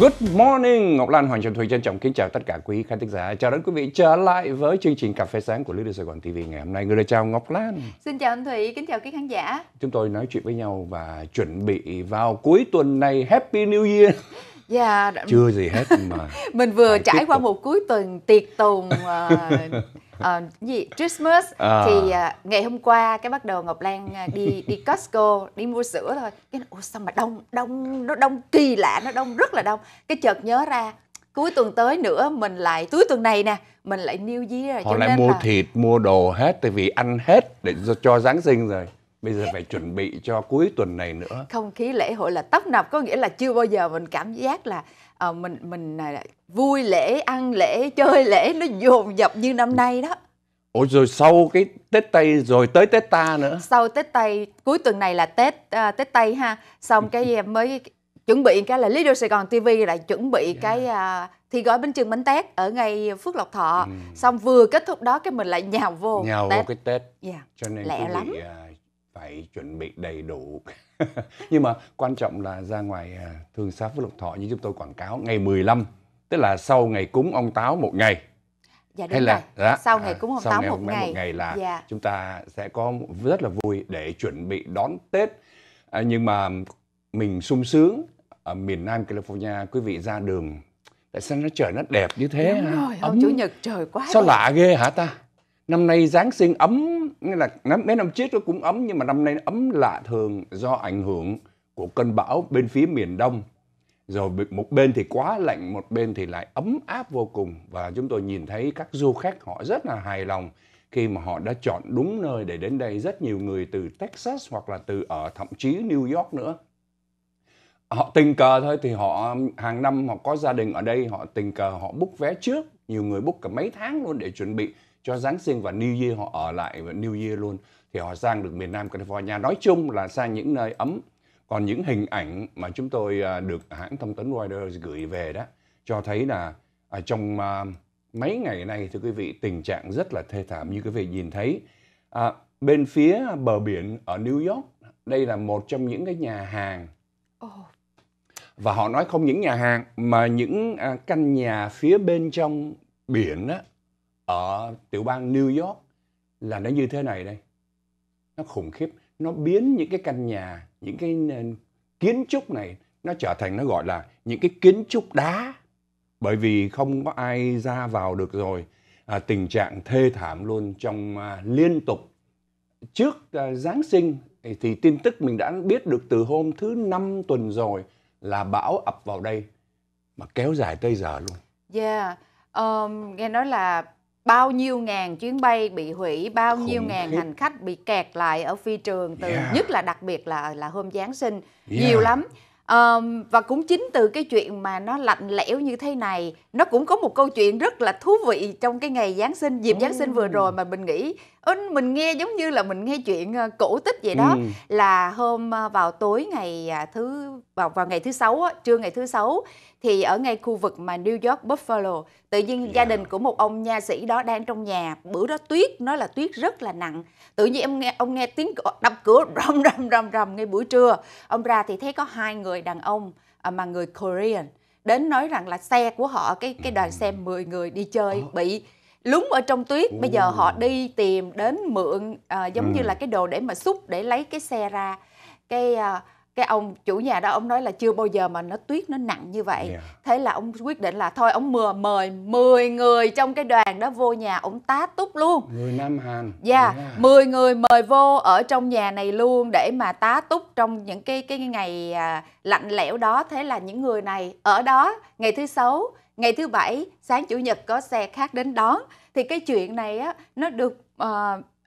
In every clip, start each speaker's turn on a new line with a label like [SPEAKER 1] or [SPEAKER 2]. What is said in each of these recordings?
[SPEAKER 1] Good morning, Ngọc Lan Hoàng Trần Thùy trân trọng kính chào tất cả quý khán thính giả. Chào đón quý vị trở lại với chương trình cà phê sáng của Lưới Đưa Sài Gòn TV ngày hôm nay. Người đã chào Ngọc Lan.
[SPEAKER 2] Xin chào anh Thùy, kính chào quý khán giả.
[SPEAKER 1] Chúng tôi nói chuyện với nhau và chuẩn bị vào cuối tuần này Happy New Year.
[SPEAKER 2] Dạ. Yeah. Chưa
[SPEAKER 1] gì hết mà.
[SPEAKER 2] Mình vừa trải qua tục. một cuối tuần tiệc tùng uh ờ, gì Christmas à. thì à, ngày hôm qua cái bắt đầu Ngọc Lan à, đi đi Costco đi mua sữa thôi cái ủa sao mà đông đông nó đông kỳ lạ nó đông rất là đông cái chợt nhớ ra cuối tuần tới nữa mình lại cuối tuần này nè mình lại New Year họ lại mua là...
[SPEAKER 1] thịt mua đồ hết tại vì ăn hết để cho Giáng sinh rồi bây giờ phải chuẩn bị cho cuối tuần này nữa
[SPEAKER 2] không khí lễ hội là tấp nập có nghĩa là chưa bao giờ mình cảm giác là à, mình mình này vui lễ ăn lễ chơi lễ nó dồn dập như năm nay đó
[SPEAKER 1] Ủa rồi sau cái Tết Tây rồi tới Tết ta nữa.
[SPEAKER 2] Sau Tết Tây cuối tuần này là Tết uh, Tết Tây ha. Xong cái em ừ. mới chuẩn bị cái là Lido Sài Gòn TV lại chuẩn bị yeah. cái uh, ờ, thì gói bánh chưng bánh tét ở ngay Phước Lộc Thọ. Ừ. Xong vừa kết thúc đó cái mình lại nhào
[SPEAKER 1] vô nhào Tết. vô cái Tết. Yeah. Cho nên lẹ lắm. Bị, uh, phải chuẩn bị đầy đủ nhưng mà quan trọng là ra ngoài à, thường xá phước lộc thọ như chúng tôi quảng cáo ngày 15 tức là sau ngày cúng ông táo một ngày
[SPEAKER 3] dạ, đúng hay là rồi. Đó, sau à, ngày cúng ông táo ngày một
[SPEAKER 1] ngày một ngày là dạ. chúng ta sẽ có rất là vui để chuẩn bị đón Tết à, nhưng mà mình sung sướng ở miền Nam California quý vị ra đường tại sao nó trời nó đẹp như thế Đúng rồi, hôm ấm. chủ nhật
[SPEAKER 2] trời quá sao đẹp. lạ
[SPEAKER 1] ghê hả ta năm nay giáng sinh ấm nghĩa là năm, mấy năm trước nó cũng ấm nhưng mà năm nay ấm lạ thường do ảnh hưởng của cơn bão bên phía miền Đông. Rồi một bên thì quá lạnh, một bên thì lại ấm áp vô cùng và chúng tôi nhìn thấy các du khách họ rất là hài lòng khi mà họ đã chọn đúng nơi để đến đây rất nhiều người từ Texas hoặc là từ ở thậm chí New York nữa họ tình cờ thôi thì họ hàng năm họ có gia đình ở đây họ tình cờ họ book vé trước nhiều người book cả mấy tháng luôn để chuẩn bị cho Giáng sinh và New Year họ ở lại và New Year luôn thì họ sang được miền Nam California nói chung là sang những nơi ấm còn những hình ảnh mà chúng tôi à, được hãng thông tấn Reuters gửi về đó cho thấy là ở à, trong à, mấy ngày nay thưa quý vị tình trạng rất là thê thảm như quý vị nhìn thấy à, bên phía bờ biển ở New York đây là một trong những cái nhà hàng và họ nói không những nhà hàng mà những à, căn nhà phía bên trong biển đó ở tiểu bang New York là nó như thế này đây. Nó khủng khiếp, nó biến những cái căn nhà, những cái kiến trúc này nó trở thành nó gọi là những cái kiến trúc đá. Bởi vì không có ai ra vào được rồi. À, tình trạng thê thảm luôn trong à, liên tục trước à, Giáng sinh thì tin tức mình đã biết được từ hôm thứ năm tuần rồi là bão ập vào đây mà kéo dài tới giờ luôn.
[SPEAKER 2] Yeah, um, nghe nói là bao nhiêu ngàn chuyến bay bị hủy, bao Khủng nhiêu ngàn khiếp. hành khách bị kẹt lại ở phi trường từ yeah. nhất là đặc biệt là là hôm Giáng sinh yeah. nhiều lắm. Um, và cũng chính từ cái chuyện mà nó lạnh lẽo như thế này nó cũng có một câu chuyện rất là thú vị trong cái ngày giáng sinh dịp giáng sinh vừa rồi mà mình nghĩ mình nghe giống như là mình nghe chuyện ờ, cổ tích vậy đó ừ. là hôm ờ, vào tối ngày à, thứ vào vào ngày thứ sáu trưa ngày thứ sáu thì ở ngay khu vực mà New York Buffalo tự nhiên yeah. gia đình dạ. của một ông nha sĩ đó đang trong nhà bữa đó tuyết nó là tuyết rất là nặng tự nhiên em nghe ông nghe tiếng đập cửa rầm rầm rầm rầm ngay buổi trưa ông ra thì thấy có hai người đàn ông à, mà người Korean đến nói rằng là xe của họ cái cái đoàn xe 10 người đi chơi ờ. bị lúng ở trong tuyết bây giờ họ đi tìm đến mượn à, giống ừ. như là cái đồ để mà xúc để lấy cái xe ra cái à, cái ông chủ nhà đó ông nói là chưa bao giờ mà nó tuyết nó nặng như vậy yeah. Dạ. thế là ông quyết định là thôi ông mừa mời 10 người trong cái đoàn đó vô nhà ông tá túc luôn
[SPEAKER 1] người nam hàn
[SPEAKER 2] dạ yeah. yeah. 10 người mời vô ở trong nhà này luôn để mà tá túc trong những cái cái ngày à, lạnh lẽo đó thế là những người này ở đó ngày thứ sáu ngày thứ bảy sáng chủ nhật có xe khác đến đón thì cái chuyện này á nó được uh,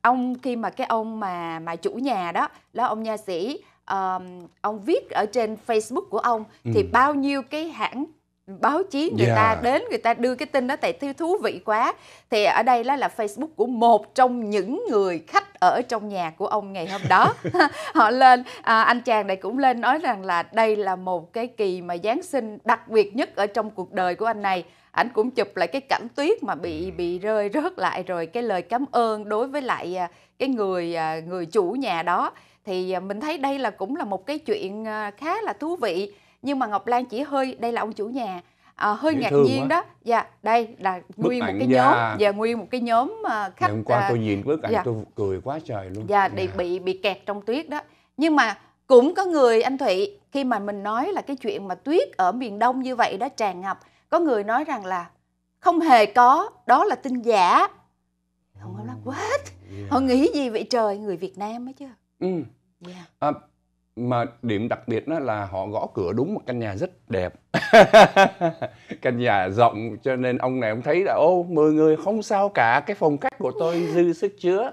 [SPEAKER 2] ông khi mà cái ông mà mà chủ nhà đó đó ông nha sĩ um, ông viết ở trên Facebook của ông ừ. thì bao nhiêu cái hãng báo chí người yeah. ta đến người ta đưa cái tin đó tại thiêu thú vị quá thì ở đây đó là Facebook của một trong những người khách ở trong nhà của ông ngày hôm đó họ lên à, anh chàng này cũng lên nói rằng là đây là một cái kỳ mà Giáng sinh đặc biệt nhất ở trong cuộc đời của anh này ảnh cũng chụp lại cái cảnh tuyết mà bị bị rơi rớt lại rồi cái lời cảm ơn đối với lại à, cái người à, người chủ nhà đó thì à, mình thấy đây là cũng là một cái chuyện khá là thú vị nhưng mà Ngọc Lan chỉ hơi đây là ông chủ nhà à, hơi Dễ ngạc nhiên quá. đó dạ đây là nguyên một cái nhóm và dạ, nguyên một cái nhóm à, khách Ngày hôm qua à, tôi
[SPEAKER 1] nhìn bức ảnh dạ. tôi cười quá trời luôn dạ, dạ. bị
[SPEAKER 2] bị kẹt trong tuyết đó nhưng mà cũng có người anh Thụy khi mà mình nói là cái chuyện mà tuyết ở miền Đông như vậy đó tràn ngập có người nói rằng là không hề có đó là tin giả không có nói what yeah. Dạ. họ nghĩ gì vậy trời người Việt Nam ấy chứ
[SPEAKER 1] ừ. yeah. Dạ. à, mà điểm đặc biệt đó là họ gõ cửa đúng một căn nhà rất đẹp căn nhà rộng cho nên ông này ông thấy là ô 10 người không sao cả cái phong cách của tôi dư sức chứa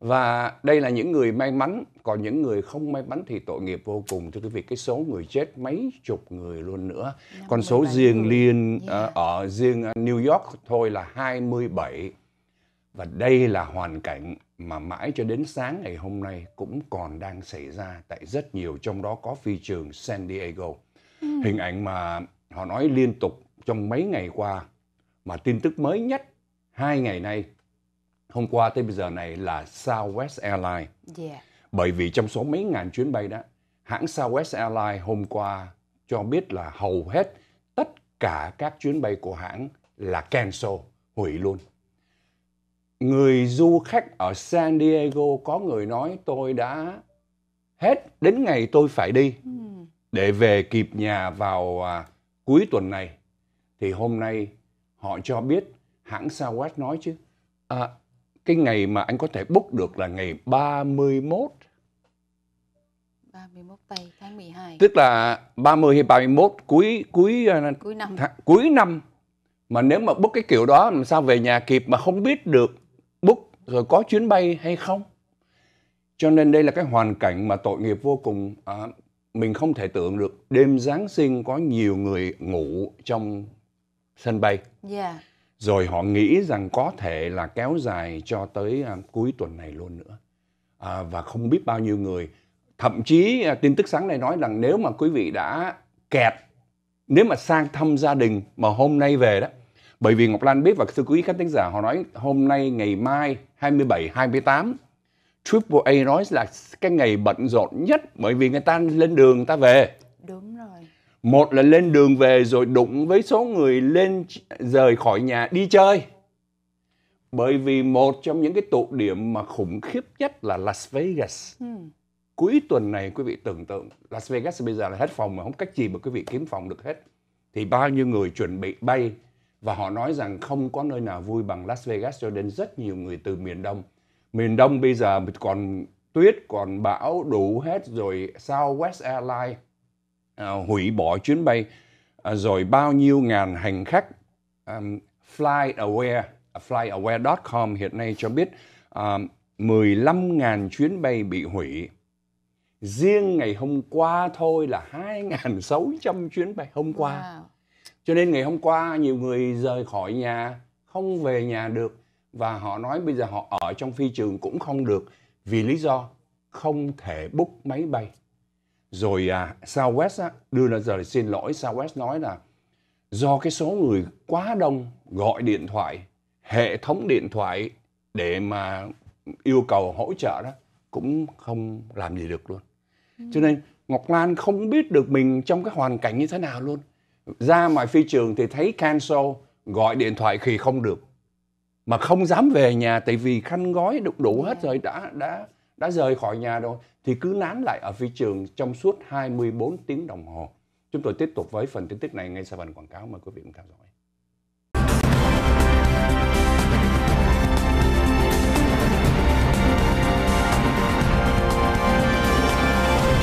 [SPEAKER 1] và đây là những người may mắn còn những người không may mắn thì tội nghiệp vô cùng cho cái việc cái số người chết mấy chục người luôn nữa Năm dạ, con số riêng liên yeah. Dạ. Ờ, ở riêng ờ, New York thôi là 27 và đây là hoàn cảnh mà mãi cho đến sáng ngày hôm nay cũng còn đang xảy ra tại rất nhiều trong đó có phi trường San Diego. Ừ. Hình ảnh mà họ nói liên tục trong mấy ngày qua mà tin tức mới nhất hai ngày nay hôm qua tới bây giờ này là Southwest Airlines. Yeah. Bởi vì trong số mấy ngàn chuyến bay đó, hãng Southwest Airlines hôm qua cho biết là hầu hết tất cả các chuyến bay của hãng là cancel, hủy luôn người du khách ở San Diego có người nói tôi đã hết đến ngày tôi phải đi ừ. để về kịp nhà vào à, cuối tuần này thì hôm nay họ cho biết hãng Southwest nói chứ à, cái ngày mà anh có thể book được là ngày 31 31 tây tháng 12. Tức là 30 hay 31 cuối cuối à, cuối năm. Tháng, cuối năm mà nếu mà book cái kiểu đó làm sao về nhà kịp mà không biết được rồi có chuyến bay hay không cho nên đây là cái hoàn cảnh mà tội nghiệp vô cùng à, mình không thể tưởng được đêm giáng sinh có nhiều người ngủ trong sân bay yeah. rồi họ nghĩ rằng có thể là kéo dài cho tới à, cuối tuần này luôn nữa à, và không biết bao nhiêu người thậm chí à, tin tức sáng nay nói rằng nếu mà quý vị đã kẹt nếu mà sang thăm gia đình mà hôm nay về đó bởi vì Ngọc Lan biết và thưa quý khán thính giả họ nói hôm nay ngày mai 27, 28 Triple A nói là cái ngày bận rộn nhất bởi vì người ta lên đường người ta về. Đúng rồi. Một là lên đường về rồi đụng với số người lên rời khỏi nhà đi chơi. Bởi vì một trong những cái tụ điểm mà khủng khiếp nhất là Las Vegas. Ừ. Cuối tuần này quý vị tưởng tượng Las Vegas bây giờ là hết phòng mà không cách gì mà quý vị kiếm phòng được hết. Thì bao nhiêu người chuẩn bị bay và họ nói rằng không có nơi nào vui bằng Las Vegas cho đến rất nhiều người từ miền Đông. Miền Đông bây giờ còn tuyết, còn bão đủ hết rồi Southwest Airlines à, hủy bỏ chuyến bay à, rồi bao nhiêu ngàn hành khách um, à, FlyAware, à, flyaware.com hiện nay cho biết um, à, 15.000 chuyến bay bị hủy. Riêng ngày hôm qua thôi là 2.600 chuyến bay hôm qua. Wow cho nên ngày hôm qua nhiều người rời khỏi nhà, không về nhà được và họ nói bây giờ họ ở trong phi trường cũng không được vì lý do không thể book máy bay. Rồi à, Southwest á, đưa ra lời xin lỗi, Southwest nói là do cái số người quá đông gọi điện thoại, hệ thống điện thoại để mà yêu cầu hỗ trợ đó cũng không làm gì được luôn. Ừ. Cho nên Ngọc Lan không biết được mình trong cái hoàn cảnh như thế nào luôn ra ngoài phi trường thì thấy cancel gọi điện thoại thì không được mà không dám về nhà tại vì khăn gói đục đủ hết dạ. rồi đã đã đã rời khỏi nhà rồi thì cứ nán lại ở phi trường trong suốt 24 tiếng đồng hồ. Chúng tôi tiếp tục với phần tin tức này ngay sau phần quảng cáo mời quý vị cùng theo dõi.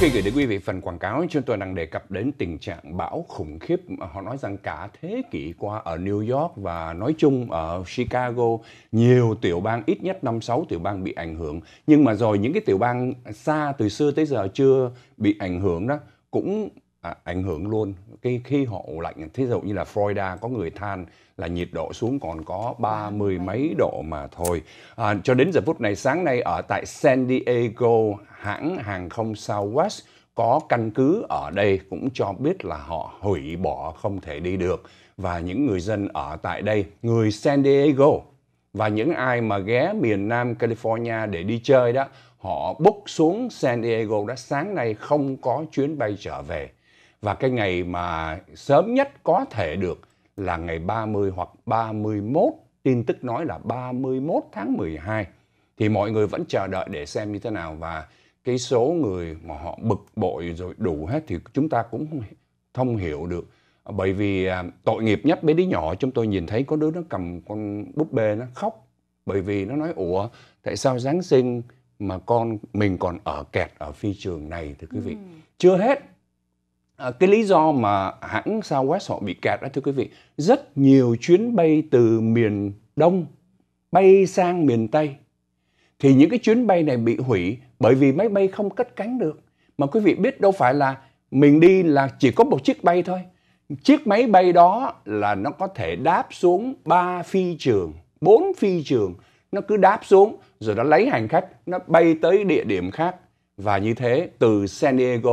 [SPEAKER 4] Trước khi gửi đến
[SPEAKER 1] quý vị phần quảng cáo, chúng tôi đang đề cập đến tình trạng bão khủng khiếp. Họ nói rằng cả thế kỷ qua ở New York và nói chung ở Chicago, nhiều tiểu bang, ít nhất 5-6 tiểu bang bị ảnh hưởng. Nhưng mà rồi những cái tiểu bang xa từ xưa tới giờ chưa bị ảnh hưởng đó, cũng À, ảnh hưởng luôn cái khí hậu lạnh thí dụ như là Florida có người than là nhiệt độ xuống còn có ba mươi mấy độ mà thôi à, cho đến giờ phút này sáng nay ở tại San Diego hãng hàng không Southwest có căn cứ ở đây cũng cho biết là họ hủy bỏ không thể đi được và những người dân ở tại đây người San Diego và những ai mà ghé miền Nam California để đi chơi đó họ bốc xuống San Diego đã sáng nay không có chuyến bay trở về và cái ngày mà sớm nhất có thể được là ngày 30 hoặc 31, tin tức nói là 31 tháng 12. Thì mọi người vẫn chờ đợi để xem như thế nào và cái số người mà họ bực bội rồi đủ hết thì chúng ta cũng thông hiểu được. Bởi vì à, tội nghiệp nhất bé đứa nhỏ chúng tôi nhìn thấy có đứa nó cầm con búp bê nó khóc bởi vì nó nói ủa tại sao Giáng sinh mà con mình còn ở kẹt ở phi trường này thưa quý vị. Ừ. Chưa hết À, cái lý do mà hãng Southwest họ bị kẹt đó thưa quý vị, rất nhiều chuyến bay từ miền Đông bay sang miền Tây thì những cái chuyến bay này bị hủy bởi vì máy bay không cất cánh được. Mà quý vị biết đâu phải là mình đi là chỉ có một chiếc bay thôi. Chiếc máy bay đó là nó có thể đáp xuống ba phi trường, bốn phi trường. Nó cứ đáp xuống rồi nó lấy hành khách, nó bay tới địa điểm khác. Và như thế từ San Diego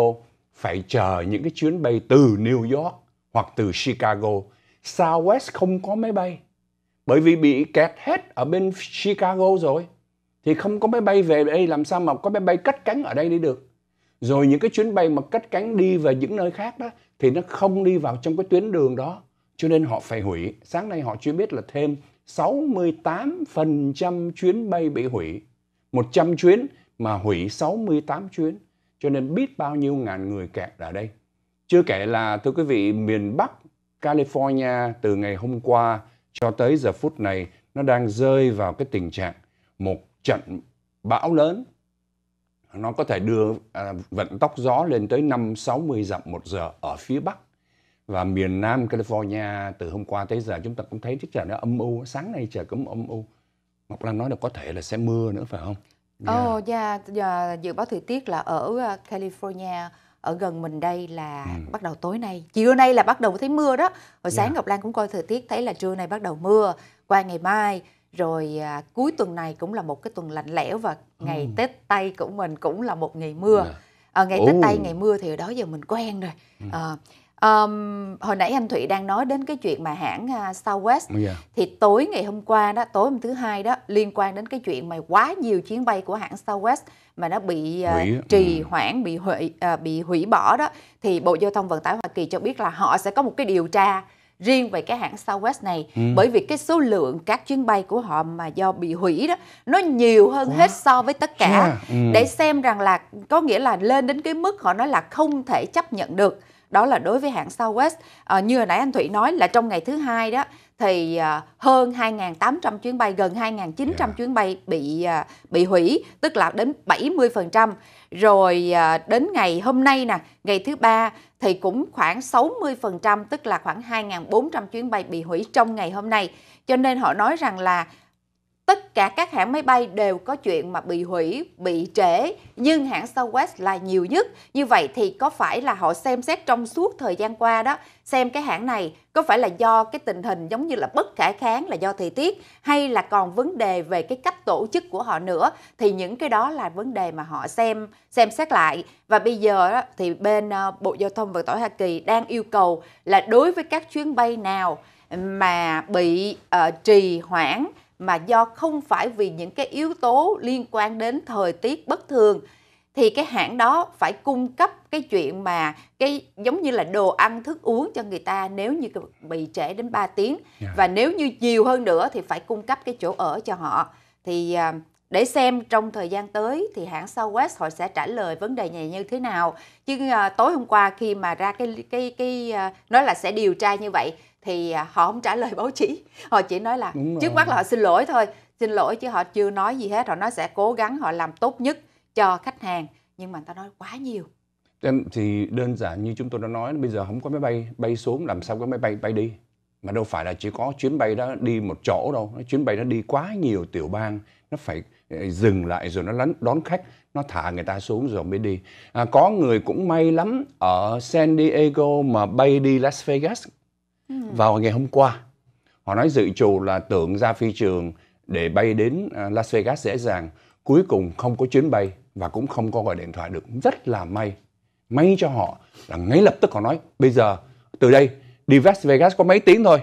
[SPEAKER 1] phải chờ những cái chuyến bay từ New York hoặc từ Chicago. Southwest không có máy bay bởi vì bị kẹt hết ở bên Chicago rồi thì không có máy bay về đây làm sao mà có máy bay cất cánh ở đây đi được rồi những cái chuyến bay mà cất cánh đi về những nơi khác đó thì nó không đi vào trong cái tuyến đường đó cho nên họ phải hủy sáng nay họ chưa biết là thêm 68% chuyến bay bị hủy 100 chuyến mà hủy 68 chuyến cho nên biết bao nhiêu ngàn người kẹt ở đây. Chưa kể là thưa quý vị, miền Bắc California từ ngày hôm qua cho tới giờ phút này nó đang rơi vào cái tình trạng một trận bão lớn nó có thể đưa à, vận tốc gió lên tới 5 60 dặm một giờ ở phía bắc và miền Nam California từ hôm qua tới giờ chúng ta cũng thấy cái trời nó âm u sáng nay trời cũng âm u hoặc Lan nói là có thể là sẽ mưa nữa phải không Dạ. Ồ,
[SPEAKER 2] oh, yeah, yeah, dự báo thời tiết là ở ờ, California ở gần mình đây là ừ. bắt đầu tối nay chiều nay là bắt đầu thấy mưa đó hồi dạ. sáng yeah. ngọc lan cũng coi thời tiết thấy là trưa nay bắt đầu mưa qua ngày mai rồi à, cuối tuần này cũng là một cái tuần lạnh lẽo và ngày ừ. tết tây của mình cũng là một ngày mưa yeah. Dạ. à, ờ, ngày oh. tết tây ngày mưa thì ở đó giờ mình quen rồi ừ. à, Um, hồi nãy anh Thụy đang nói đến cái chuyện mà hãng uh, Star yeah. thì tối ngày hôm qua đó, tối hôm thứ hai đó liên quan đến cái chuyện mà quá nhiều chuyến bay của hãng Southwest mà nó bị uh, trì ừ. hoãn bị hủy uh, bị hủy bỏ đó thì Bộ Giao thông Vận tải Hoa Kỳ cho biết là họ sẽ có một cái điều tra riêng về cái hãng Southwest này ừ. bởi vì cái số lượng các chuyến bay của họ mà do bị hủy đó nó nhiều hơn Quá. hết so với tất cả yeah. ừ. để xem rằng là có nghĩa là lên đến cái mức họ nói là không thể chấp nhận được đó là đối với hãng Southwest à, ờ, như hồi nãy anh Thủy nói là trong ngày thứ hai đó thì ờ, hơn 2.800 chuyến bay gần 2.900 yeah. Dạ. chuyến bay bị ờ, bị hủy tức là đến 70% rồi đến ngày hôm nay nè ngày thứ ba thì cũng khoảng 60% tức là khoảng 2.400 chuyến bay bị hủy trong ngày hôm nay cho nên họ nói rằng là tất cả các hãng máy bay đều có chuyện mà bị hủy, bị trễ, nhưng hãng Southwest là nhiều nhất. Như vậy thì có phải là họ xem xét trong suốt thời gian qua đó, xem cái hãng này có phải là do cái tình hình giống như là bất khả kháng là do thời tiết hay là còn vấn đề về cái cách tổ chức của họ nữa thì những cái đó là vấn đề mà họ xem xem xét lại và bây giờ đó, thì bên ờ, Bộ Giao thông Vận tải Hoa Kỳ đang yêu cầu là đối với các chuyến bay nào mà bị uh, trì hoãn mà do không phải vì những cái yếu tố liên quan đến thời tiết bất thường thì cái hãng đó phải cung cấp cái chuyện mà cái giống như là đồ ăn thức uống cho người ta nếu như bị trễ đến 3 tiếng yeah. Dạ. và nếu như nhiều hơn nữa thì phải cung cấp cái chỗ ở cho họ thì à, để xem trong thời gian tới thì hãng Southwest họ sẽ trả lời vấn đề này như thế nào chứ à, tối hôm qua khi mà ra cái cái cái à, nói là sẽ điều tra như vậy thì à, họ không trả lời báo chí họ chỉ nói là trước mắt là họ xin lỗi thôi xin lỗi chứ họ chưa nói gì hết họ nói sẽ cố gắng họ làm tốt nhất cho khách hàng nhưng mà người ta nói quá nhiều
[SPEAKER 1] thì đơn giản như chúng tôi đã nói bây giờ không có máy bay bay xuống làm sao có máy bay bay đi mà đâu phải là chỉ có chuyến bay đó đi một chỗ đâu chuyến bay đó đi quá nhiều tiểu bang nó phải ờ, dừng lại rồi nó đón khách nó thả người ta xuống rồi mới đi à, có người cũng may lắm ở San Diego mà bay đi Las Vegas Ừ. vào ngày hôm qua họ nói dự trù là tượng ra phi trường để bay đến à, Las Vegas dễ dàng cuối cùng không có chuyến bay và cũng không có gọi điện thoại được rất là may may cho họ là ngay lập tức họ nói bây giờ từ đây đi Las Vegas có mấy tiếng thôi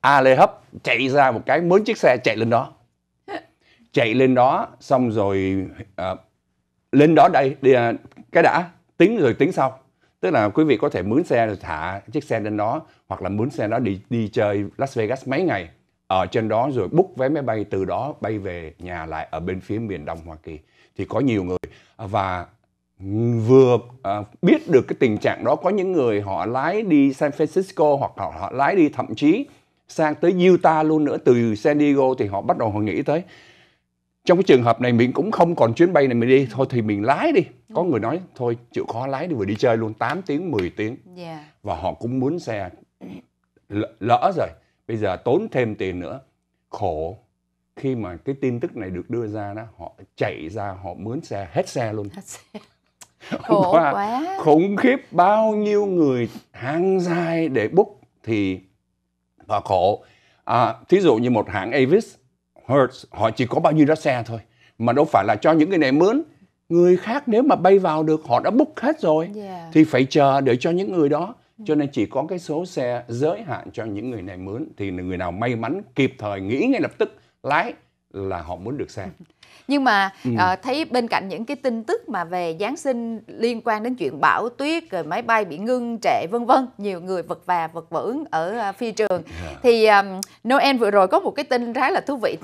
[SPEAKER 1] A Lê Hấp chạy ra một cái mướn chiếc xe chạy lên đó chạy lên đó xong rồi uh, lên đó đây đi, uh, cái đã tính rồi tính sau tức là quý vị có thể mướn xe rồi thả chiếc xe lên đó hoặc là mướn xe đó đi đi chơi Las Vegas mấy ngày ở trên đó rồi book vé máy bay từ đó bay về nhà lại ở bên phía miền đông Hoa Kỳ thì có nhiều người à, và vừa à, biết được cái tình trạng đó có những người họ lái đi San Francisco hoặc họ, họ lái đi thậm chí sang tới Utah luôn nữa từ San Diego thì họ bắt đầu họ nghĩ tới trong cái trường hợp này mình cũng không còn chuyến bay này mình đi thôi thì mình lái đi có ừ. người nói thôi chịu khó lái đi vừa đi chơi luôn 8 tiếng 10 tiếng yeah. Dạ. và họ cũng muốn xe lỡ rồi bây giờ tốn thêm tiền nữa khổ khi mà cái tin tức này được đưa ra đó họ chạy ra họ mướn xe hết xe luôn hết xe. khổ quá, quá khủng khiếp bao nhiêu người hàng dài để book thì và khổ à, thí dụ như một hãng Avis Hertz họ chỉ có bao nhiêu đó xe thôi mà đâu phải là cho những cái này mướn người khác nếu mà bay vào được họ đã book hết rồi yeah. thì phải chờ để cho những người đó ừ. cho nên chỉ có cái số xe giới hạn cho những người này mướn thì người nào may mắn kịp thời nghĩ ngay lập tức lái là họ muốn được xe
[SPEAKER 2] nhưng mà ừ. uh, thấy bên cạnh những cái tin tức mà về Giáng sinh liên quan đến chuyện bão tuyết rồi máy bay bị ngưng trệ vân vân nhiều người vật vã vật vưởng ở uh, phi trường yeah. thì um, Noel vừa rồi có một cái tin khá là thú vị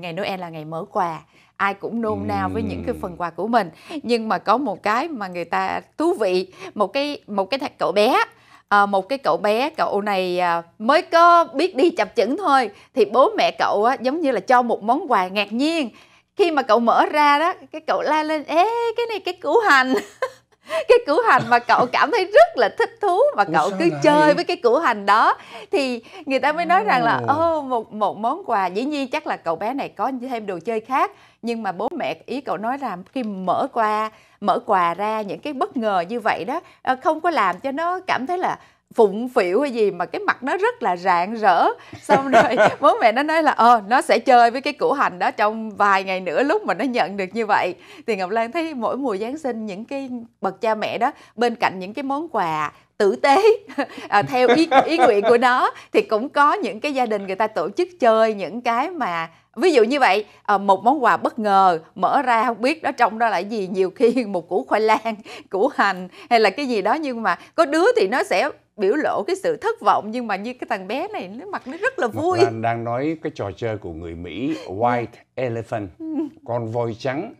[SPEAKER 2] ngày Noel là ngày mở quà ai cũng nôn ừ. nao với những cái phần quà của mình nhưng mà có một cái mà người ta thú vị một cái một cái thằng cậu bé à, một cái cậu bé cậu này à, mới có biết đi chập chững thôi thì bố mẹ cậu á, giống như là cho một món quà ngạc nhiên khi mà cậu mở ra đó cái cậu la lên ế cái này cái củ hành cái củ hành mà cậu cảm thấy rất là thích thú và cậu cứ chơi với cái củ hành đó thì người ta mới nói rằng là ô một một món quà dĩ nhiên chắc là cậu bé này có thêm đồ chơi khác nhưng mà bố mẹ ý cậu nói là khi mở qua mở quà ra những cái bất ngờ như vậy đó ờ, không có làm cho nó cảm thấy là phụng phỉu hay gì mà cái mặt nó rất là rạng rỡ xong rồi bố mẹ nó nói là ờ nó sẽ chơi với cái củ hành đó trong vài ngày nữa lúc mà nó nhận được như vậy thì ngọc lan thấy mỗi mùa giáng sinh những cái bậc cha mẹ đó bên cạnh những cái món quà tử tế à, theo ý, ý nguyện của nó thì cũng có những cái gia đình người ta tổ chức chơi những cái mà ví dụ như vậy ờ, một món quà bất ngờ mở ra không biết đó trong đó là gì nhiều khi một củ khoai lang củ hành hay là cái gì đó nhưng mà có đứa thì nó sẽ biểu lộ cái sự thất vọng nhưng mà như cái thằng bé này nó mặt
[SPEAKER 1] nó rất là vui anh đang nói cái trò chơi của người Mỹ White Elephant ừ. con voi trắng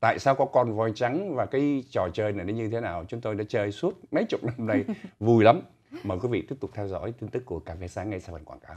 [SPEAKER 1] tại sao có con voi trắng và cái trò chơi này nó như thế nào chúng tôi đã chơi suốt mấy chục năm nay vui lắm mời quý vị tiếp tục theo dõi tin tức của cà phê sáng ngay sau phần quảng cáo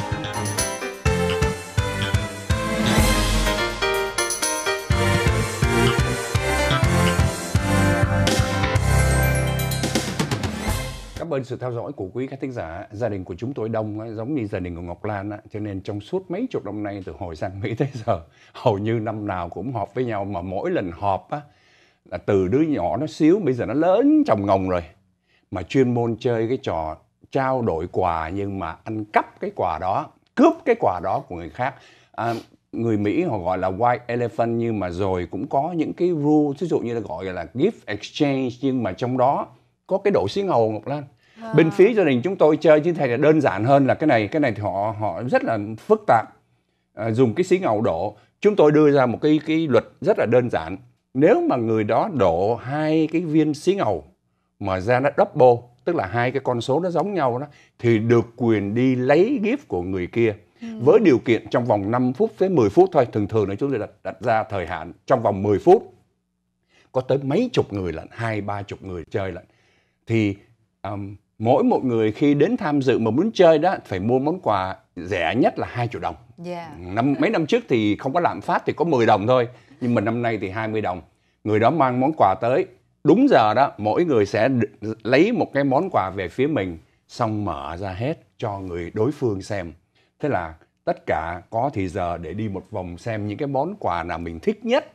[SPEAKER 1] cảm ơn sự theo dõi của quý khán thính giả. Gia đình của chúng tôi đông, giống như gia đình của Ngọc Lan, cho nên trong suốt mấy chục năm nay từ hồi sang Mỹ tới giờ, hầu như năm nào cũng họp với nhau mà mỗi lần họp á, là từ đứa nhỏ nó xíu, bây giờ nó lớn chồng ngồng rồi. Mà chuyên môn chơi cái trò trao đổi quà nhưng mà ăn cắp cái quà đó, cướp cái quà đó của người khác. À, người Mỹ họ gọi là white elephant nhưng mà rồi cũng có những cái rule ví dụ như là gọi là gift exchange nhưng mà trong đó có cái độ xí ngầu Ngọc Lan à. bên ờ. phía gia đình chúng tôi chơi chứ thầy là đơn giản hơn là cái này cái này thì họ họ rất là phức tạp à, dùng cái xí ngầu đổ chúng tôi đưa ra một cái cái luật rất là đơn giản nếu mà người đó đổ hai cái viên xí ngầu mà ra nó double tức là hai cái con số nó giống nhau đó thì được quyền đi lấy gift của người kia ừ. với điều kiện trong vòng 5 phút tới 10 phút thôi thường thường là chúng tôi đặt, đặt ra thời hạn trong vòng 10 phút có tới mấy chục người lận hai ba chục người chơi lận thì um, mỗi một người khi đến tham dự mà muốn chơi đó phải mua món quà rẻ nhất là hai triệu đồng yeah. Dạ. năm mấy năm trước thì không có lạm phát thì có 10 đồng thôi nhưng mà năm nay thì 20 đồng người đó mang món quà tới đúng giờ đó mỗi người sẽ lấy một cái món quà về phía mình xong mở ra hết cho người đối phương xem thế là tất cả có thì giờ để đi một vòng xem những cái món quà nào mình thích nhất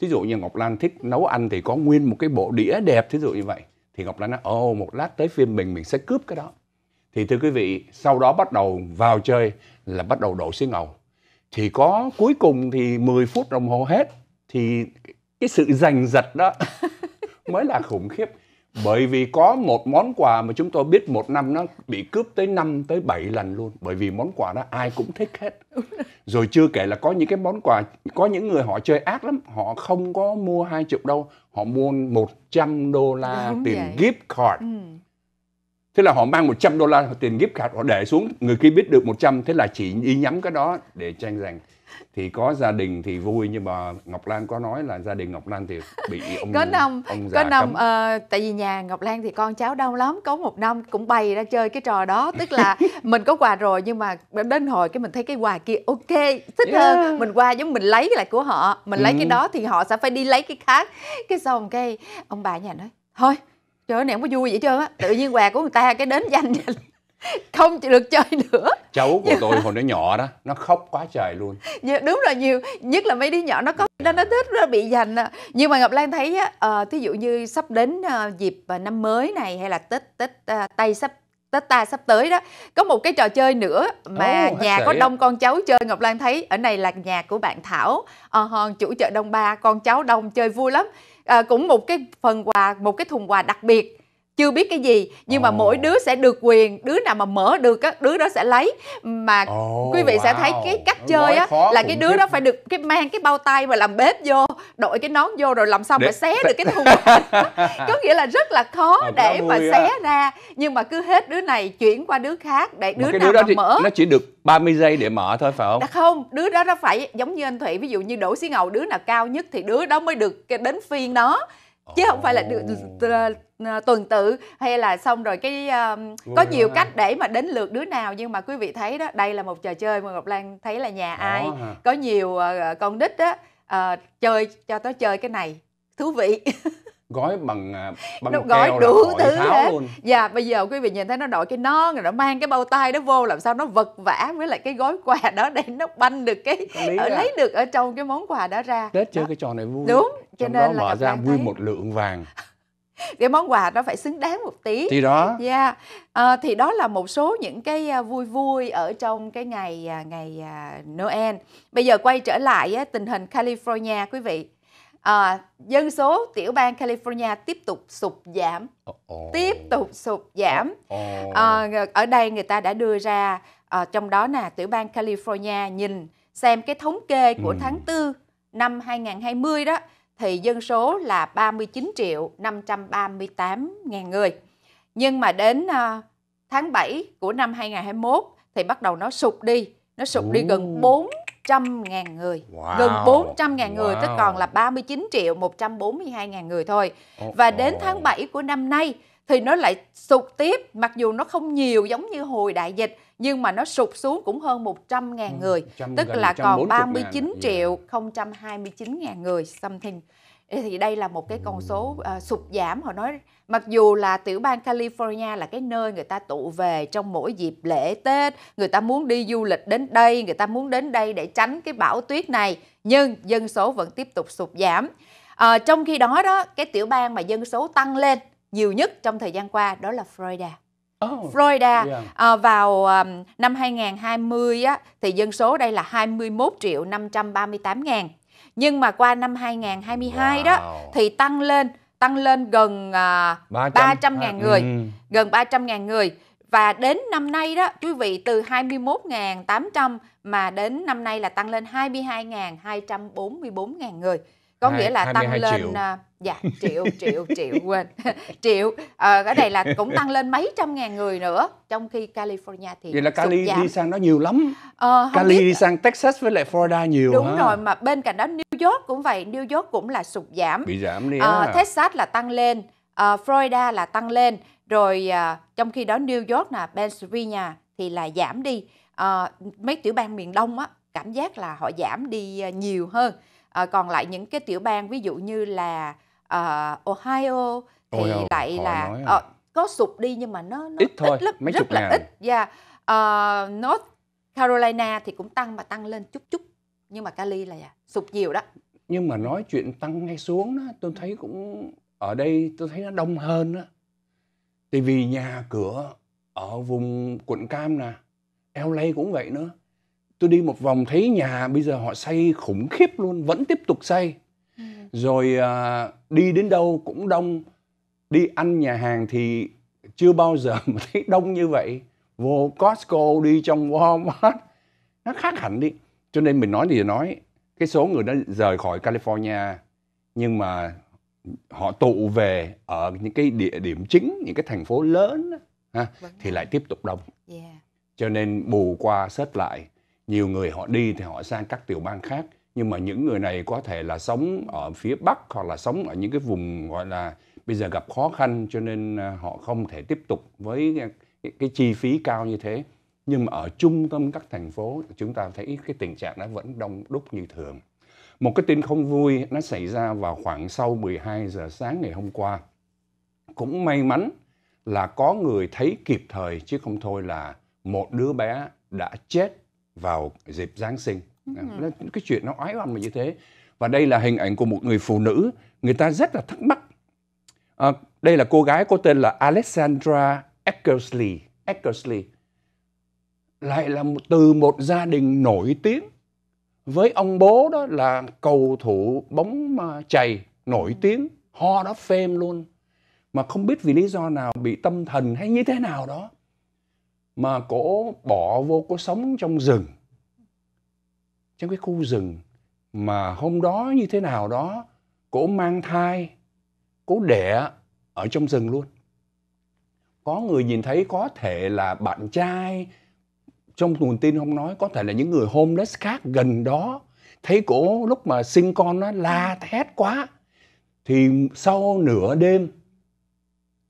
[SPEAKER 1] thí dụ như ngọc lan thích nấu ăn thì có nguyên một cái bộ đĩa đẹp thí dụ như vậy thì ngọc lan nói ồ một lát tới phim mình mình sẽ cướp cái đó thì thưa quý vị sau đó bắt đầu vào chơi là bắt đầu đổ xí ngầu thì có cuối cùng thì 10 phút đồng hồ hết thì cái sự giành giật đó mới là khủng khiếp bởi vì có một món quà mà chúng tôi biết một năm nó bị cướp tới 5 tới 7 lần luôn bởi vì món quà đó ai cũng thích hết rồi chưa kể là có những cái món quà có những người họ chơi ác lắm họ không có mua hai triệu đâu họ mua 100 đô la Đúng tiền vậy. gift card ừ. thế là họ mang 100 đô la tiền gift card họ để xuống người kia biết được 100 thế là chỉ đi nhắm cái đó để tranh giành thì có gia đình thì vui nhưng mà Ngọc Lan có nói là gia đình Ngọc Lan thì bị ông có năm ông già có năm Uh,
[SPEAKER 2] tại vì nhà Ngọc Lan thì con cháu đông lắm có một năm cũng bày ra chơi cái trò đó tức là mình có quà rồi nhưng mà đến hồi cái mình thấy cái quà kia ok thích yeah. hơn mình qua giống mình lấy lại của họ mình ừ. lấy cái ừ. đó thì họ sẽ phải đi lấy cái khác cái xong cái ông bà nhà nói thôi trời ơi này không có vui vậy chưa á tự nhiên quà của người ta cái đến danh không được chơi
[SPEAKER 1] nữa cháu của tôi hồi nó nhỏ đó nó khóc quá trời luôn
[SPEAKER 2] đúng là nhiều nhất là mấy đứa nhỏ nó có nó nó thích nó bị dành nhưng mà ngọc lan thấy á ờ, thí dụ như sắp đến ờ, dịp ờ, năm mới này hay là tết tết tây sắp Tết ta sắp tới đó Có một cái trò chơi nữa mà oh, nhà có đông con cháu chơi Ngọc Lan thấy ở này là nhà của bạn Thảo hòn Chủ chợ Đông Ba, con cháu đông chơi vui lắm à, Cũng một cái phần quà, một cái thùng quà đặc biệt chưa biết cái gì nhưng oh. mà mỗi đứa sẽ được quyền đứa nào mà mở được á đứa đó sẽ lấy mà oh, quý vị wow. sẽ thấy cái cách chơi á là cái đứa đó phải được cái mang cái bao tay và làm bếp vô đội cái nón vô rồi làm xong để... phải xé được cái thùng
[SPEAKER 1] có
[SPEAKER 2] nghĩa là rất là khó à, để mà xé à. ra nhưng mà cứ hết đứa này chuyển qua đứa khác để đứa mà cái nào đứa đó mà thì mở nó
[SPEAKER 1] chỉ được 30 giây để mở thôi phải không? Đã
[SPEAKER 2] không, đứa đó nó phải giống như anh Thụy ví dụ như đổ Xí Ngầu đứa nào cao nhất thì đứa đó mới được đến phiên đó chứ không phải là tuần tự hay là xong rồi cái có nhiều cách để mà đến lượt đứa nào nhưng mà quý vị thấy đó đây là một trò chơi mà ngọc lan thấy là nhà ai có nhiều ờ, con đích đó ờ, chơi cho tới chơi cái này thú vị
[SPEAKER 1] gói bằng à, băng nó gói keo đủ thứ hết luôn.
[SPEAKER 2] dạ bây giờ quý vị nhìn thấy nó đội cái non rồi nó mang cái bao tay đó vô làm sao nó vật vã với lại cái gói quà đó để nó banh được cái ở, lấy được ở trong cái món quà đó ra tết
[SPEAKER 1] chơi đó. cái trò này vui đúng cho trong nên đó là mở ra vui thấy... một lượng vàng
[SPEAKER 2] cái món quà nó phải xứng đáng một tí thì đó dạ yeah. Ờ, à, thì đó là một số những cái à, vui vui ở trong cái ngày à, ngày Noel bây giờ quay trở lại tình hình California quý vị à, dân số tiểu bang California tiếp tục sụt giảm tiếp tục sụt giảm à, ở đây người ta đã đưa ra à, trong đó là tiểu bang California nhìn xem cái thống kê của tháng 4 ừ. năm 2020 đó thì dân số là 39 triệu 538 ngàn người nhưng mà đến à, tháng 7 của năm 2021 thì bắt đầu nó sụt đi nó sụt đi gần 4 100.000 người, wow. gần 400.000 wow. người, tức còn là 39 triệu 142.000 người thôi. Và đến tháng 7 của năm nay thì nó lại sụt tiếp, mặc dù nó không nhiều giống như hồi đại dịch, nhưng mà nó sụt xuống cũng hơn 100.000 ừ, người, 100, tức là còn 39 triệu yeah. 029.000 người something thì đây là một cái con số uh, sụt giảm họ nói mặc dù là tiểu bang California là cái nơi người ta tụ về trong mỗi dịp lễ Tết người ta muốn đi du lịch đến đây người ta muốn đến đây để tránh cái bão tuyết này nhưng dân số vẫn tiếp tục sụt giảm à, trong khi đó đó cái tiểu bang mà dân số tăng lên nhiều nhất trong thời gian qua đó là Florida Oh, Florida yeah. à, ờ, vào um, năm 2020 á, thì dân số đây là 21 triệu 538 ngàn nhưng mà qua năm 2022 wow. đó thì tăng lên tăng lên gần uh, à, 300 ngàn à, người, ừ. gần 300 ngàn người và đến năm nay đó quý vị từ 21.800 mà đến năm nay là tăng lên 22.244.000 người có nghĩa là tăng lên triệu. Uh, dạ triệu triệu triệu quên triệu à, uh, đây là cũng tăng lên mấy trăm ngàn người nữa trong khi California thì vậy là Cali giảm. đi
[SPEAKER 1] sang đó nhiều lắm
[SPEAKER 2] ờ, Cali biết.
[SPEAKER 1] đi sang Texas với lại Florida nhiều đúng ha. rồi mà
[SPEAKER 2] bên cạnh đó New York cũng vậy New York cũng là sụt giảm bị giảm đi à, Texas là tăng lên à, Florida là tăng lên rồi à, trong khi đó New York là Pennsylvania thì là giảm đi à, mấy tiểu bang miền Đông á cảm giác là họ giảm đi nhiều hơn à, còn lại những cái tiểu bang ví dụ như là uh, Ohio thì Ohio, lại là uh, có sụp đi nhưng mà nó, nó ít thôi ít lắm, mấy rất chục là ngàn. ít yeah. uh, North Carolina thì cũng tăng mà tăng lên chút chút nhưng mà Cali là sụp nhiều đó
[SPEAKER 1] nhưng mà nói chuyện tăng ngay xuống đó, tôi thấy cũng ở đây tôi thấy nó đông hơn đó tại vì nhà cửa ở vùng quận cam nè LA cũng vậy nữa tôi đi một vòng thấy nhà bây giờ họ xây khủng khiếp luôn vẫn tiếp tục xây ừ. rồi à, đi đến đâu cũng đông đi ăn nhà hàng thì chưa bao giờ mà thấy đông như vậy vô Costco đi trong Walmart nó khác hẳn đi cho nên mình nói thì nói cái số người đã rời khỏi California nhưng mà họ tụ về ở những cái địa điểm chính những cái thành phố lớn ha, vâng. thì lại tiếp tục đông yeah. cho nên bù qua sớt lại nhiều người họ đi thì họ sang các tiểu bang khác nhưng mà những người này có thể là sống ở phía bắc hoặc là sống ở những cái vùng gọi là bây giờ gặp khó khăn cho nên à, họ không thể tiếp tục với cái, chi phí cao như thế nhưng mà ở trung tâm các thành phố chúng ta thấy cái tình trạng nó vẫn đông đúc như thường một cái tin không vui nó xảy ra vào khoảng sau 12 giờ sáng ngày hôm qua cũng may mắn là có người thấy kịp thời chứ không thôi là một đứa bé đã chết vào dịp Giáng sinh. Ừ. Cái chuyện nó oái oăm mà như thế. Và đây là hình ảnh của một người phụ nữ, người ta rất là thắc mắc. À, đây là cô gái có tên là Alexandra Eckersley. Eckersley lại là từ một gia đình nổi tiếng với ông bố đó là cầu thủ bóng à, chày nổi ừ. tiếng ho đó phêm luôn mà không biết vì lý do nào bị tâm thần hay như thế nào đó mà cổ bỏ vô cổ sống trong rừng trong cái khu rừng mà hôm đó như thế nào đó cổ mang thai cổ đẻ ở trong rừng luôn có người nhìn thấy có thể là bạn trai trong nguồn tin không nói có thể là những người homeless khác gần đó thấy cổ lúc mà sinh con nó la thét quá thì sau nửa đêm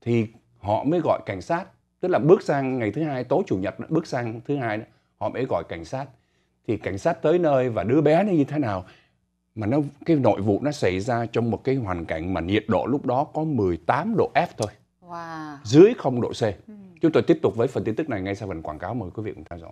[SPEAKER 1] thì họ mới gọi cảnh sát tức là bước sang ngày thứ hai tối chủ nhật bước sang thứ hai họ mới gọi cảnh sát thì cảnh sát tới nơi và đứa bé nó như thế nào mà nó cái nội vụ nó xảy ra trong một cái hoàn cảnh mà nhiệt độ lúc đó có 18 độ F thôi wow. dưới 0 độ C ừ. chúng tôi tiếp tục với phần tin tức này ngay sau phần quảng cáo mời quý vị cùng theo dõi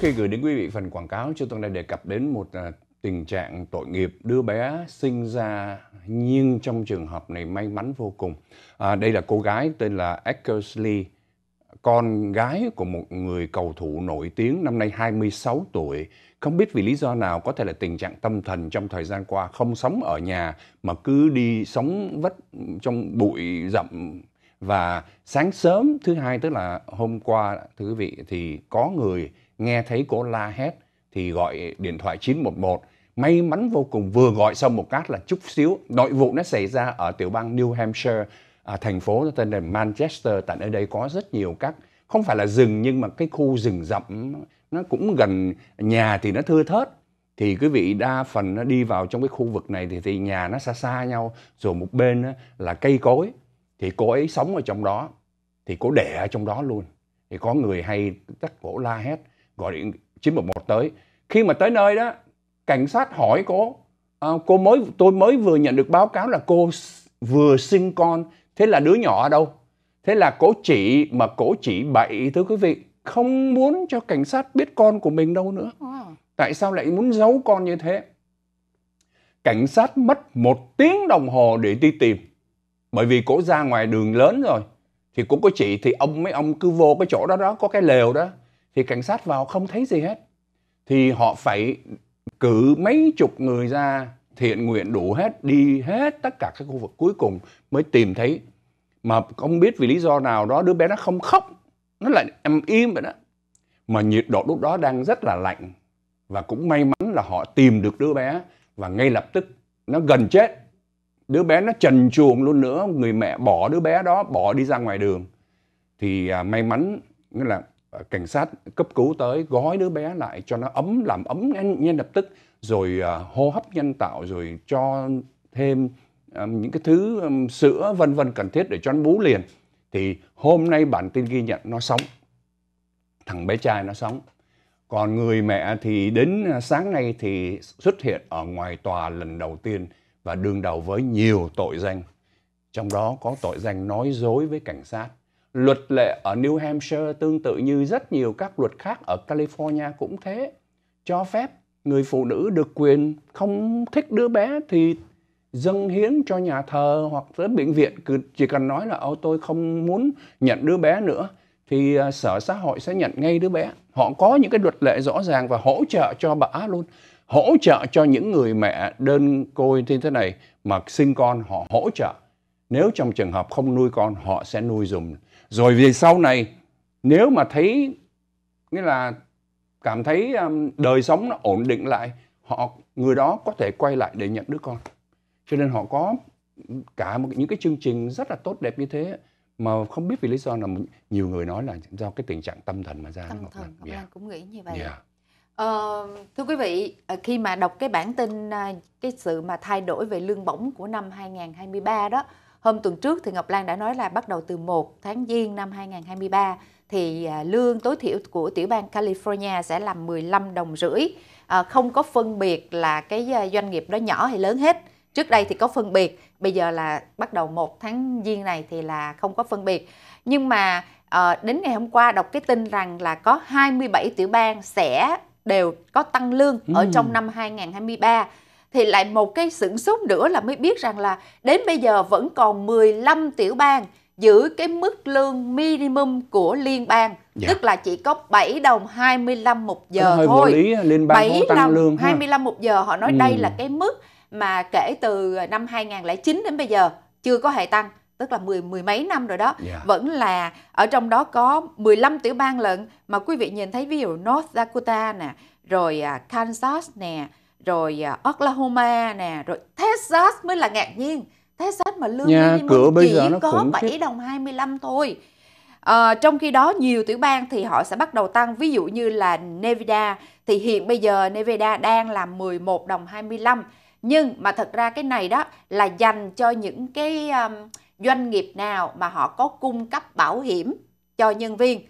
[SPEAKER 1] khi gửi đến quý vị phần quảng cáo, chúng tôi đã đề cập đến một à, tình trạng tội nghiệp đứa bé sinh ra nhưng trong trường hợp này may mắn vô cùng. À, đây là cô gái tên là Eckersley, con gái của một người cầu thủ nổi tiếng năm nay 26 tuổi. Không biết vì lý do nào có thể là tình trạng tâm thần trong thời gian qua không sống ở nhà mà cứ đi sống vất trong bụi rậm và sáng sớm thứ hai tức là hôm qua thưa quý vị thì có người nghe thấy cô la hét thì gọi điện thoại 911 may mắn vô cùng vừa gọi xong một cát là chút xíu nội vụ nó xảy ra ở tiểu bang New Hampshire à, thành phố tên là Manchester tại nơi đây có rất nhiều các không phải là rừng nhưng mà cái khu rừng rậm nó cũng gần nhà thì nó thưa thớt thì quý vị đa phần nó đi vào trong cái khu vực này thì, thì nhà nó xa xa nhau rồi một bên là cây cối thì cô ấy sống ở trong đó thì cô đẻ ở trong đó luôn thì có người hay cắt cổ la hét gọi điện 911 tới khi mà tới nơi đó cảnh sát hỏi cô à, cô mới tôi mới vừa nhận được báo cáo là cô vừa sinh con thế là đứa nhỏ ở đâu thế là cổ chỉ mà cổ chỉ bậy thưa quý vị không muốn cho cảnh sát biết con của mình đâu nữa ờ. tại sao lại muốn giấu con như thế cảnh sát mất một tiếng đồng hồ để đi tìm bởi vì cổ ra ngoài đường lớn rồi thì cũng có chị thì ông mấy ông cứ vô cái chỗ đó đó có cái lều đó thì cảnh sát vào không thấy gì hết thì họ phải cử mấy chục người ra thiện nguyện đủ hết đi hết tất cả các khu vực cuối cùng mới tìm thấy mà không biết vì lý do nào đó đứa bé nó không khóc nó lại em im vậy đó mà nhiệt độ lúc đó đang rất là lạnh và cũng may mắn là họ tìm được đứa bé và ngay lập tức nó gần chết đứa bé nó trần chuồng luôn nữa người mẹ bỏ đứa bé đó bỏ đi ra ngoài đường thì à, may mắn nghĩa là à, cảnh sát cấp cứu tới gói đứa bé lại cho nó ấm làm ấm nhanh, nhanh lập tức rồi à, hô hấp nhân tạo rồi cho thêm à, những cái thứ um, sữa vân vân cần thiết để cho nó bú liền thì hôm nay bản tin ghi nhận nó sống thằng bé trai nó sống còn người mẹ thì đến à, sáng nay thì xuất hiện ở ngoài tòa lần đầu tiên và đương đầu với nhiều tội danh. Trong đó có tội danh nói dối với cảnh sát. Luật lệ ở New Hampshire tương tự như rất nhiều các luật khác ở California cũng thế. Cho phép người phụ nữ được quyền không thích đứa bé thì dâng hiến cho nhà thờ hoặc tới bệnh viện chỉ cần nói là ô tôi không muốn nhận đứa bé nữa thì à, sở xã hội sẽ nhận ngay đứa bé họ có những cái luật lệ rõ ràng và hỗ trợ cho bà luôn hỗ trợ cho những người mẹ đơn côi như thế này mà sinh con họ hỗ trợ. Nếu trong trường hợp không nuôi con họ sẽ nuôi dùm. Rồi về sau này nếu mà thấy nghĩa là cảm thấy um, đời sống nó ổn định lại họ người đó có thể quay lại để nhận đứa con cho nên họ có cả một, những cái chương trình rất là tốt đẹp như thế mà không biết vì lý do là nhiều người nói là do cái tình trạng tâm thần mà ra tâm thần yeah. Dạ.
[SPEAKER 2] Vâng, cũng nghĩ như vậy yeah. Dạ. Ờ, thưa quý vị, ờ, khi mà đọc cái bản tin ờ, cái sự mà thay đổi về lương bổng của năm 2023 đó, hôm tuần trước thì Ngọc Lan đã nói là bắt đầu từ 1 tháng Giêng năm 2023 thì ờ, lương tối thiểu của tiểu bang California sẽ là 15 đồng rưỡi, à, không có phân biệt là cái doanh nghiệp đó nhỏ hay lớn hết. Trước đây thì có phân biệt, bây giờ là bắt đầu 1 tháng Giêng này thì là không có phân biệt. Nhưng mà À, đến ngày hôm qua đọc cái tin rằng là có 27 tiểu bang sẽ đều có tăng lương ừ. ở trong năm 2023 thì lại một cái sửng sốt nữa là mới biết rằng là đến bây giờ vẫn còn 15 tiểu bang giữ cái mức lương minimum của liên bang dạ. tức là chỉ có 7 đồng 25 một giờ hơi thôi. lý, liên bang 7 tăng đồng lương 25 ha. một giờ họ nói ừ. đây là cái mức mà kể từ năm 2009 đến bây giờ chưa có hề tăng tức là mười mười mấy năm rồi đó yeah. Dạ. vẫn là ở trong đó có 15 tiểu bang lận mà quý vị nhìn thấy ví dụ North Dakota nè rồi à, Kansas nè rồi à, Oklahoma nè rồi Texas mới là ngạc nhiên Texas mà
[SPEAKER 3] lương Nhà minimum cửa bây giờ nó có 7 đồng
[SPEAKER 2] 25 thôi à, trong khi đó nhiều tiểu bang thì họ sẽ bắt đầu tăng ví dụ như là Nevada thì hiện bây giờ Nevada đang là 11 đồng 25 nhưng mà thật ra cái này đó là dành cho những cái um, doanh nghiệp nào mà họ có cung cấp bảo hiểm cho nhân viên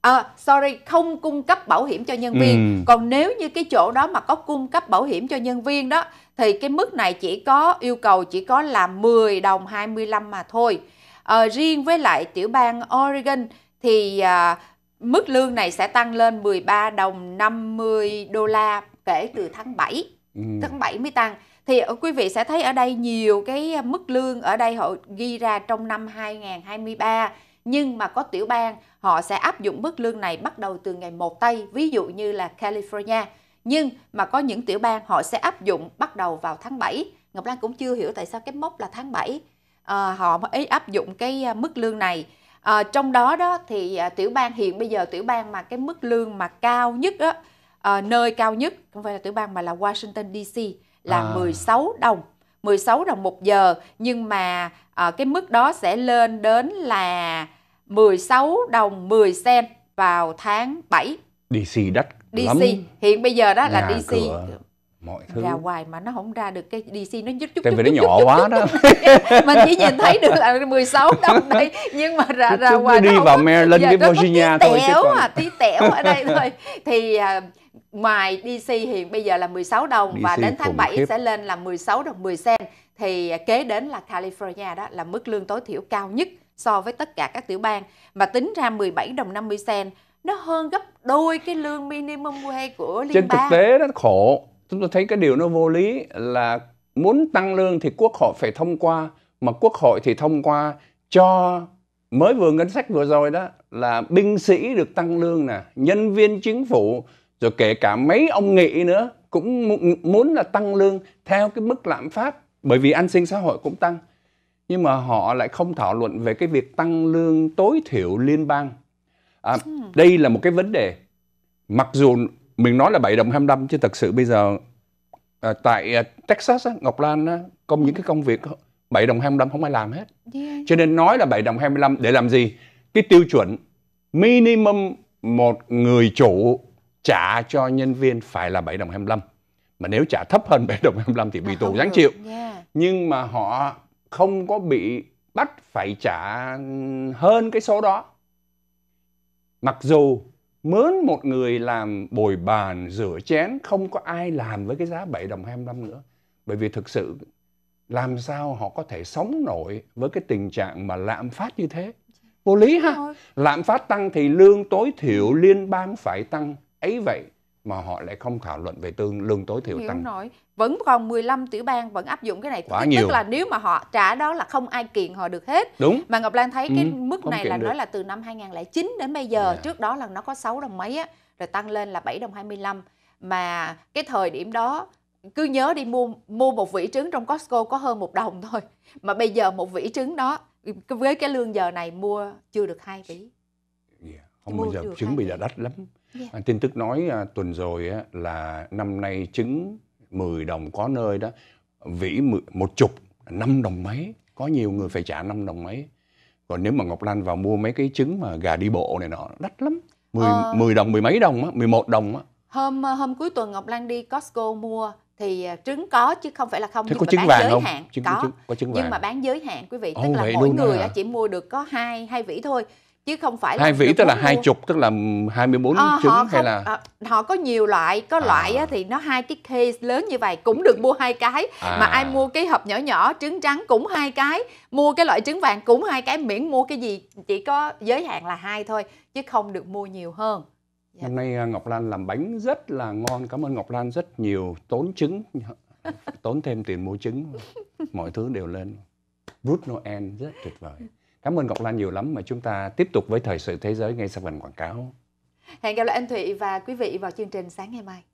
[SPEAKER 2] à, sorry không cung cấp bảo hiểm cho nhân viên ừ. còn nếu như cái chỗ đó mà có cung cấp bảo hiểm cho nhân viên đó thì cái mức này chỉ có yêu cầu chỉ có là 10 đồng 25 mà thôi à, riêng với lại tiểu bang Oregon thì à, mức lương này sẽ tăng lên 13 đồng 50 đô la kể từ tháng 7 ừ. tháng 7 mới tăng thì ờ, quý vị sẽ thấy ở đây nhiều cái ờ, mức lương ở đây họ ghi ra trong năm 2023 nhưng mà có tiểu bang họ sẽ áp dụng mức lương này bắt đầu từ ngày 1 tây ví dụ như là California nhưng mà có những tiểu bang họ sẽ áp dụng bắt đầu vào tháng 7 Ngọc Lan cũng chưa hiểu tại sao cái mốc là tháng 7 à, ờ, họ ấy áp dụng cái mức lương này à, trong đó đó thì tiểu bang hiện bây giờ tiểu bang mà cái mức lương mà cao nhất đó à, nơi cao nhất không phải là tiểu bang mà là Washington DC là à. 16 đồng 16 đồng một giờ nhưng mà à, cái mức đó sẽ lên đến là 16 đồng 10 sen vào tháng 7
[SPEAKER 1] DC đắt DC lắm.
[SPEAKER 2] hiện bây giờ đó là DC cửa mọi thứ ra hoài mà nó không ra được cái DC nó chút chút
[SPEAKER 1] tại vì nó nhỏ quá đó mình chỉ nhìn thấy được là
[SPEAKER 2] 16 đồng đây nhưng mà ra chút ra hoài đi vào Maryland với Virginia thôi chứ tẹo à, tí tẹo ở đây thôi thì à, ngoài DC hiện bây giờ là 16 đồng DC và đến tháng 7 khiếp. sẽ lên là 16 đồng 10 cent thì kế đến là California đó là mức lương tối thiểu cao nhất so với tất cả các tiểu bang mà tính ra 17 đồng 50 cent nó hơn gấp đôi cái lương minimum wage của liên Trên bang. Trên
[SPEAKER 1] thực tế nó khổ, chúng tôi thấy cái điều nó vô lý là muốn tăng lương thì quốc hội phải thông qua mà quốc hội thì thông qua cho mới vừa ngân sách vừa rồi đó là binh sĩ được tăng lương nè, nhân viên chính phủ rồi kể cả mấy ông nghị nữa cũng muốn là tăng lương theo cái mức lạm phát bởi vì an sinh xã hội cũng tăng nhưng mà họ lại không thảo luận về cái việc tăng lương tối thiểu liên bang à, ừ. đây là một cái vấn đề mặc dù mình nói là 7 đồng 25 chứ thật sự bây giờ à, tại à, Texas á, Ngọc Lan á, công những cái công việc 7 đồng 25 không ai làm hết yeah. cho nên nói là 7 đồng 25 để làm gì cái tiêu chuẩn minimum một người chủ trả cho nhân viên phải là 7 đồng 25 mà nếu trả thấp hơn 7 đồng 25 thì bị tù giáng chịu yeah. nhưng mà họ không có bị bắt phải trả hơn cái số đó mặc dù mướn một người làm bồi bàn rửa chén không có ai làm với cái giá 7 đồng 25 nữa bởi vì thực sự làm sao họ có thể sống nổi với cái tình trạng mà lạm phát như thế vô lý ha lạm phát tăng thì lương tối thiểu liên bang phải tăng ấy vậy mà họ lại không thảo luận về tương lương tối thiểu tăng. Rồi.
[SPEAKER 2] Vẫn còn 15 tiểu bang vẫn áp dụng cái này. Quá Tức nhiều. là nếu mà họ trả đó là không ai kiện họ được hết. Đúng. Mà Ngọc Lan thấy cái ừ, mức này là được. nói là từ năm 2009 đến bây giờ, yeah. Dạ. trước đó là nó có 6 đồng mấy á, rồi tăng lên là 7 đồng 25 mà cái thời điểm đó cứ nhớ đi mua mua một vỉ trứng trong Costco có hơn một đồng thôi mà bây giờ một vỉ trứng đó với cái lương giờ này mua chưa được hai vỉ
[SPEAKER 1] không bây giờ trứng bây giờ đắt lắm yeah. Dạ. tin tức nói à, tuần rồi á, là năm nay trứng 10 đồng có nơi đó vĩ một chục năm đồng mấy có nhiều người phải trả năm đồng mấy còn nếu mà Ngọc Lan vào mua mấy cái trứng mà gà đi bộ này nọ đắt
[SPEAKER 2] lắm 10, ờ... 10
[SPEAKER 1] đồng mười mấy đồng á mười một đồng á
[SPEAKER 2] hôm ờ, hôm cuối tuần Ngọc Lan đi Costco mua thì à, trứng có chứ không phải là không Thế nhưng có mà trứng bán vàng giới không? hạn trứng, có, trứng, có trứng vàng. nhưng mà bán giới hạn quý vị oh, tức là mỗi người à? chỉ mua được có hai hai vỉ thôi chứ không phải là hai vỉ tức là hai chục
[SPEAKER 1] tức là 24 à, ờ, trứng không, hay là à,
[SPEAKER 2] họ có nhiều loại có à. loại á, thì nó hai cái case lớn như vậy cũng được mua hai cái à. mà ai à. mua cái hộp nhỏ nhỏ trứng trắng cũng hai cái mua cái loại trứng vàng cũng hai cái miễn mua cái gì chỉ có giới hạn là hai thôi chứ không được mua nhiều hơn
[SPEAKER 1] dạ. hôm nay à, Ngọc Lan làm bánh rất là ngon cảm ơn Ngọc Lan rất nhiều tốn trứng tốn thêm tiền mua trứng mọi thứ đều lên Bruce Noel rất tuyệt vời Cảm ơn Ngọc Lan nhiều lắm mà chúng ta tiếp tục với thời sự thế giới ngay sau phần quảng cáo.
[SPEAKER 2] Hẹn gặp lại anh Thụy và quý vị vào chương trình sáng ngày mai.